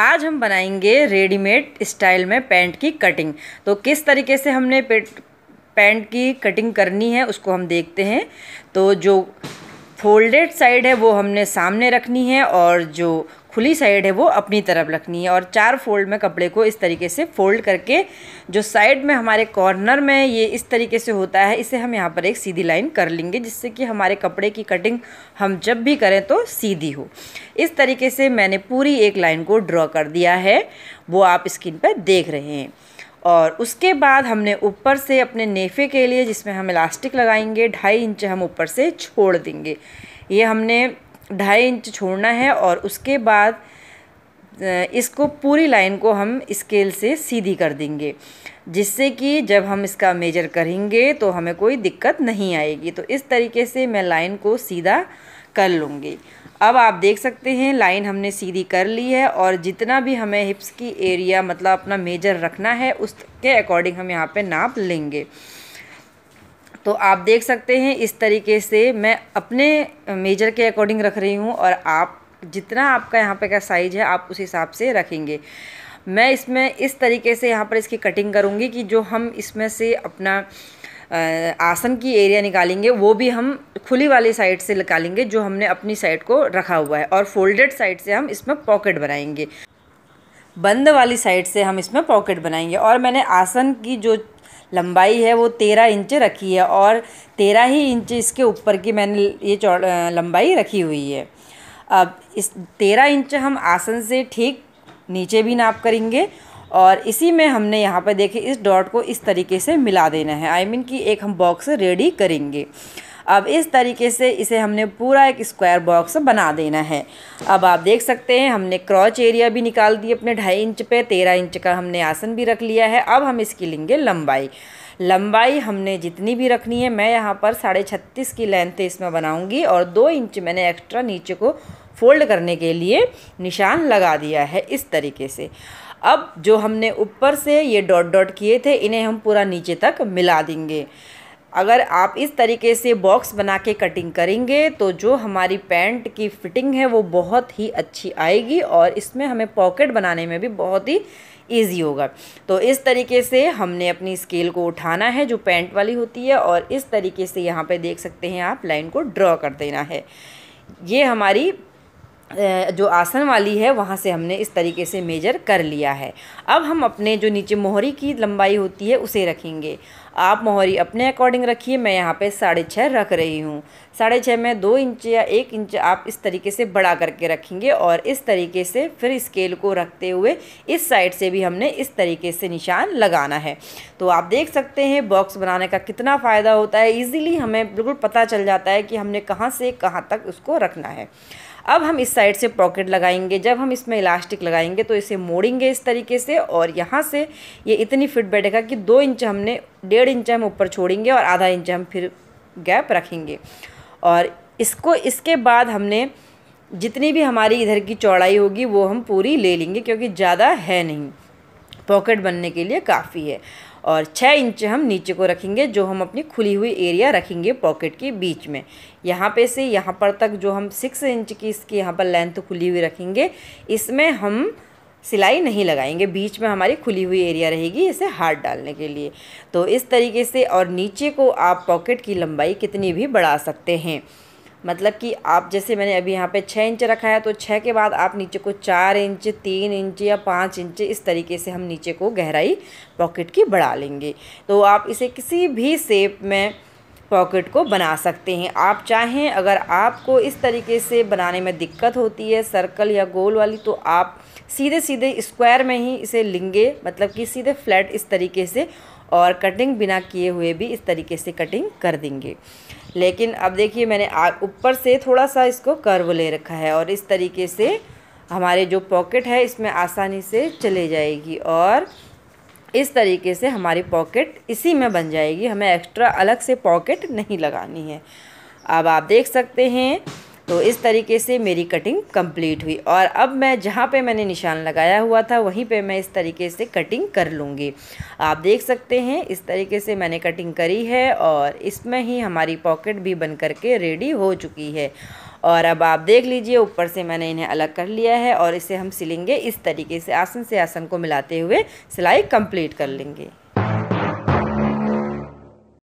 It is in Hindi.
आज हम बनाएंगे रेडीमेड स्टाइल में पैंट की कटिंग तो किस तरीके से हमने पैंट की कटिंग करनी है उसको हम देखते हैं तो जो फोल्डेड साइड है वो हमने सामने रखनी है और जो खुली साइड है वो अपनी तरफ रखनी है और चार फोल्ड में कपड़े को इस तरीके से फोल्ड करके जो साइड में हमारे कॉर्नर में ये इस तरीके से होता है इसे हम यहाँ पर एक सीधी लाइन कर लेंगे जिससे कि हमारे कपड़े की कटिंग हम जब भी करें तो सीधी हो इस तरीके से मैंने पूरी एक लाइन को ड्रॉ कर दिया है वो आप स्क्रीन पर देख रहे हैं और उसके बाद हमने ऊपर से अपने नेफे के लिए जिसमें हम इलास्टिक लगाएंगे ढाई इंच हम ऊपर से छोड़ देंगे ये हमने ढाई इंच छोड़ना है और उसके बाद इसको पूरी लाइन को हम स्केल से सीधी कर देंगे जिससे कि जब हम इसका मेजर करेंगे तो हमें कोई दिक्कत नहीं आएगी तो इस तरीके से मैं लाइन को सीधा कर लूँगी अब आप देख सकते हैं लाइन हमने सीधी कर ली है और जितना भी हमें हिप्स की एरिया मतलब अपना मेजर रखना है उसके अकॉर्डिंग हम यहाँ पे नाप लेंगे तो आप देख सकते हैं इस तरीके से मैं अपने मेजर के अकॉर्डिंग रख रही हूँ और आप जितना आपका यहाँ पे का साइज़ है आप उस हिसाब से रखेंगे मैं इसमें इस तरीके से यहाँ पर इसकी कटिंग करूँगी कि जो हम इसमें से अपना आसन की एरिया निकालेंगे वो भी हम खुली वाली साइड से निकालेंगे जो हमने अपनी साइड को रखा हुआ है और फोल्डेड साइड से हम इसमें पॉकेट बनाएंगे बंद वाली साइड से हम इसमें पॉकेट बनाएंगे और मैंने आसन की जो लंबाई है वो तेरह इंच रखी है और तेरह ही इंच इसके ऊपर की मैंने ये लंबाई रखी हुई है अब इस तेरह इंच हम आसन से ठीक नीचे भी नाप करेंगे और इसी में हमने यहाँ पर देखे इस डॉट को इस तरीके से मिला देना है आई I मीन mean कि एक हम बॉक्स रेडी करेंगे अब इस तरीके से इसे हमने पूरा एक स्क्वायर बॉक्स बना देना है अब आप देख सकते हैं हमने क्रॉच एरिया भी निकाल दी अपने ढाई इंच पे तेरह इंच का हमने आसन भी रख लिया है अब हम इसकी लेंगे लंबाई लंबाई हमने जितनी भी रखनी है मैं यहाँ पर साढ़े छत्तीस की लेंथ इसमें बनाऊँगी और दो इंच मैंने एक्स्ट्रा नीचे को फोल्ड करने के लिए निशान लगा दिया है इस तरीके से अब जो हमने ऊपर से ये डॉट डॉट किए थे इन्हें हम पूरा नीचे तक मिला देंगे अगर आप इस तरीके से बॉक्स बना के कटिंग करेंगे तो जो हमारी पैंट की फ़िटिंग है वो बहुत ही अच्छी आएगी और इसमें हमें पॉकेट बनाने में भी बहुत ही ईजी होगा तो इस तरीके से हमने अपनी स्केल को उठाना है जो पैंट वाली होती है और इस तरीके से यहाँ पे देख सकते हैं आप लाइन को ड्रॉ कर देना है ये हमारी जो आसन वाली है वहाँ से हमने इस तरीके से मेजर कर लिया है अब हम अपने जो नीचे मोहरी की लंबाई होती है उसे रखेंगे आप मोहरी अपने अकॉर्डिंग रखिए मैं यहाँ पे साढ़े छः रख रही हूँ साढ़े छः में दो इंच या एक इंच आप इस तरीके से बड़ा करके रखेंगे और इस तरीके से फिर स्केल को रखते हुए इस साइड से भी हमने इस तरीके से निशान लगाना है तो आप देख सकते हैं बॉक्स बनाने का कितना फ़ायदा होता है ईज़िली हमें बिल्कुल पता चल जाता है कि हमने कहाँ से कहाँ तक उसको रखना है अब हम इस साइड से पॉकेट लगाएंगे जब हम इसमें इलास्टिक लगाएंगे तो इसे मोड़ेंगे इस तरीके से और यहाँ से ये इतनी फिट बैठेगा कि दो इंच हमने डेढ़ इंच हम ऊपर छोड़ेंगे और आधा इंच हम फिर गैप रखेंगे और इसको इसके बाद हमने जितनी भी हमारी इधर की चौड़ाई होगी वो हम पूरी ले लेंगे क्योंकि ज़्यादा है नहीं पॉकेट बनने के लिए काफ़ी है और छः इंच हम नीचे को रखेंगे जो हम अपनी खुली हुई एरिया रखेंगे पॉकेट के बीच में यहाँ पे से यहाँ पर तक जो हम सिक्स इंच की इसकी यहाँ पर लेंथ खुली हुई रखेंगे इसमें हम सिलाई नहीं लगाएंगे बीच में हमारी खुली हुई एरिया रहेगी इसे हाथ डालने के लिए तो इस तरीके से और नीचे को आप पॉकेट की लंबाई कितनी भी बढ़ा सकते हैं मतलब कि आप जैसे मैंने अभी यहाँ पे छः इंच रखा है तो छः के बाद आप नीचे को चार इंच तीन इंच या पाँच इंच इस तरीके से हम नीचे को गहराई पॉकेट की बढ़ा लेंगे तो आप इसे किसी भी सेप में पॉकेट को बना सकते हैं आप चाहें अगर आपको इस तरीके से बनाने में दिक्कत होती है सर्कल या गोल वाली तो आप सीधे सीधे स्क्वायर में ही इसे लेंगे मतलब कि सीधे फ्लैट इस तरीके से और कटिंग बिना किए हुए भी इस तरीके से कटिंग कर देंगे लेकिन अब देखिए मैंने ऊपर से थोड़ा सा इसको कर्व ले रखा है और इस तरीके से हमारे जो पॉकेट है इसमें आसानी से चले जाएगी और इस तरीके से हमारी पॉकेट इसी में बन जाएगी हमें एक्स्ट्रा अलग से पॉकेट नहीं लगानी है अब आप देख सकते हैं तो इस तरीके से मेरी कटिंग कंप्लीट हुई और अब मैं जहाँ पे मैंने निशान लगाया हुआ था वहीं पे मैं इस तरीके से कटिंग कर लूँगी आप देख सकते हैं इस तरीके से मैंने कटिंग करी है और इसमें ही हमारी पॉकेट भी बन करके रेडी हो चुकी है और अब आप देख लीजिए ऊपर से मैंने इन्हें अलग कर लिया है और इसे हम सिलेंगे इस तरीके से आसन से आसन को मिलाते हुए सिलाई कंप्लीट कर लेंगे